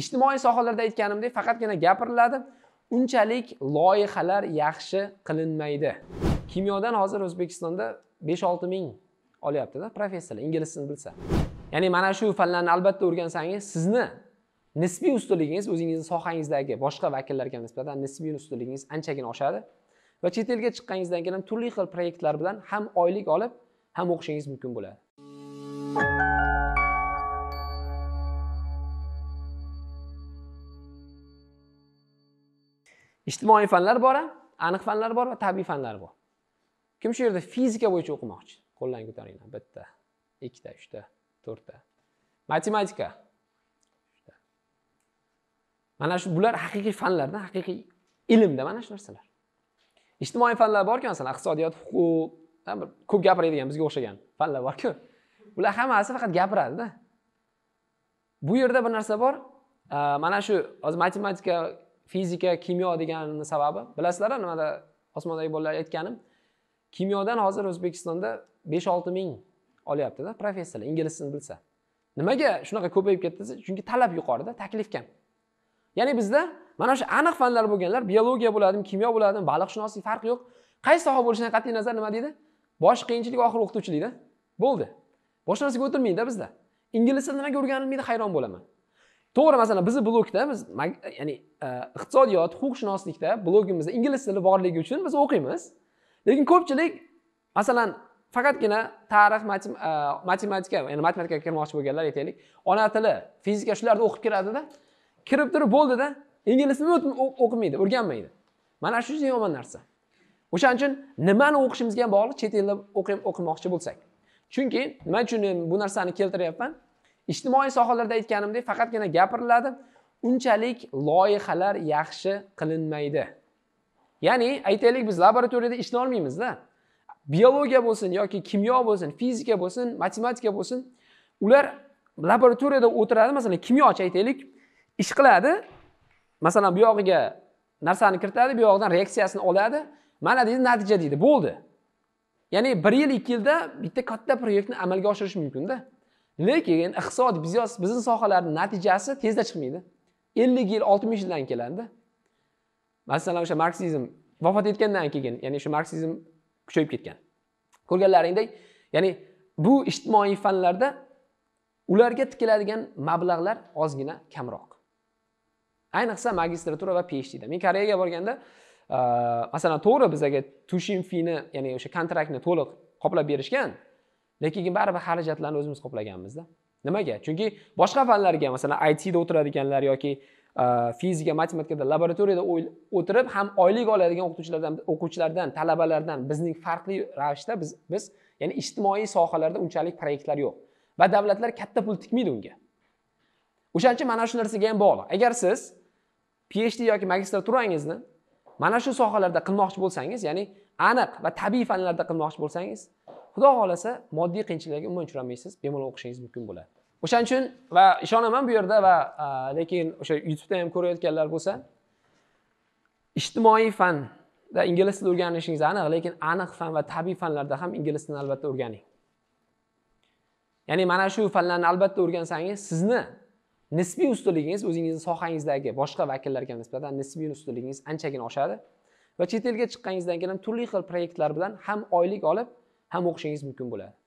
ijtimoiy sohalarda aytganimdek faqatgina gapiriladi unchalik loyihalar yaxshi qilinmaydi kimyodan hozir o'zbekistonda besh olti ming olyaptida professorlar ingliz tilini bilsa ya'ni mana shu fanlarni albatta o'rgansangiz sizni nisbiy ustunligingiz o'zingizni sohangizdagi boshqa vakillarga nisbatan nisbiy ustunligingiz anchagina oshadi va chet elga chiqqaningizdan keyin turli xil proyektlar bilan ham oylik olib ham o'qishingiz mumkin bo'ladi ijtimoiy fanlar bor aniq fanlar bor va tabiiy fanlar bor kim shu yerda fizika bo'yicha o'qimoqchi qo'llarni ko'taringlar bitta ikkita uchta to'rtta matematika mana shu bular haqiqiy fanlarda haqiqiy ilmda mana shu narsalar ijtimoiy fanlar borku masalan iqtisodiyot huquq ko'p gapiradigan bizga o'xshagan fanlar borku bular hammasi faqat gapiradida bu yerda bir narsa bor mana shu hozir matematika fizika kimyo deganini sababi bilasizlar nimada osmondagi bolalar aytganim kimyodan hozir o'zbekistonda besh olti ming olyaptida professorlar ingliz tilini bilsa nimaga shunaqa ko'payib ketdi desa chunki talab yuqorida taklif kam ya'ni bizda mana shu aniq fanlar bo'lganlar biologiya bo'ladimi kimyo bo'ladimi baliqshunoslik farqi yo'q qaysi soha bo'lishidan qat'iy nazar nima deydi boshi qiyinchilik oxiri o'qituvchilikda bo'ldi boshqa narsaga o'tirmaydida bizda ingliz tilini nimaga o'rganilmaydi hayron bo'laman to'g'ri masalan bizni blokda biz ya'ni e, iqtisodiyot huquqshunoslikda blogimizda ingliz tili borligi uchun biz o'qiymiz lekin ko'pchilik masalan faqatgina tarix e, matematika ya'ni matematikaga kirmoqchi bo'lganlar aytaylik ona tili fizika shularni o'qib kiradida kirib turib bo'ldida ingliz tilini o'qimaydi o'rganmaydi mana shu juda yomon narsa o'shaning uchun nimani o'qishimizga bog'liq chet elda o'qimoqchi bo'lsak chunki nima uchun bu narsani keltiryapman ijtimoiy sohalarda aytganimdek faqatgina gapiriladi unchalik loyihalar yaxshi qilinmaydi ya'ni aytaylik biz laboratoriyada olmaymiz olmaymizda biologiya bo'lsin yoki kimyo bo'lsin fizika bo'lsin matematika bo'lsin ular laboratoriyada o'tiradi masalan kimyochi aytaylik ish qiladi masalan bu yog'iga narsani kiritadi bu yog'idan reaksiyasini oladi mana deydi natija deydi bo'ldi ya'ni bir yil ikki yilda bitta katta proyektni amalga oshirish mumkinda lekin iqtisod biznes bizni sohalarni natijasi tezda chiqmaydi ellik yil oltmish yildan keladida masalan o'sha marksizm vafot etgandan keyin ya'ni o'sha marksizm kuchayib ketgan ko'rganlaringdek ya'ni bu ijtimoiy fanlarda ularga tikiladigan mablag'lar ozgina kamroq ayniqsa magistratura va phdda men koreyaga borganda masalan to'g'ri bizaga tushinfini ya'ni o'sha kontraktni to'liq qoplab berishgan lekin keyin baribir xarajatlarni o'zimiz qoplaganmizda nimaga chunki boshqa fanlarga masalan itda o'tiradiganlar yoki e, fizika matematikada laboratoriyada o'tirib ham oylik oladigan o'qituvchilardan o'quvchilardan talabalardan bizning farqli ravishda biz biz ya'ni ijtimoiy sohalarda unchalik proyektlar yo'q va davlatlar katta pul tikmaydi unga o'shaning uchun mana shu narsaga ham bog'liq agar siz phd yoki magistraturangizni mana shu sohalarda qilmoqchi bo'lsangiz ya'ni aniq va tabiiy fanlarda qilmoqchi bo'lsangiz xudo xohlasa moddiy qiyinchiliklarga umuman uchramaysiz bemalol o'qishingiz mumkin bo'ladi o'shaning uchun va ishonaman bu yerda va lekin o'sha youtubeda ham ko'rayotganlar bo'lsa ijtimoiy fanda ingliz tilini o'rganishingiz aniq lekin aniq fan va tabiiy fanlarda ham ingliz tilini albatta o'rganing ya'ni mana shu fanlarni albatta o'rgansangiz sizni nisbiy ustunligingiz o'zingizni sohangizdagi boshqa vakillarga nisbatan nisbiy ustunligingiz anchagina oshadi va chet elga chiqqaningizdan keyin ham turli xil proyektlar bilan ham oylik olib ham o'qishingiz mumkin bo'ladi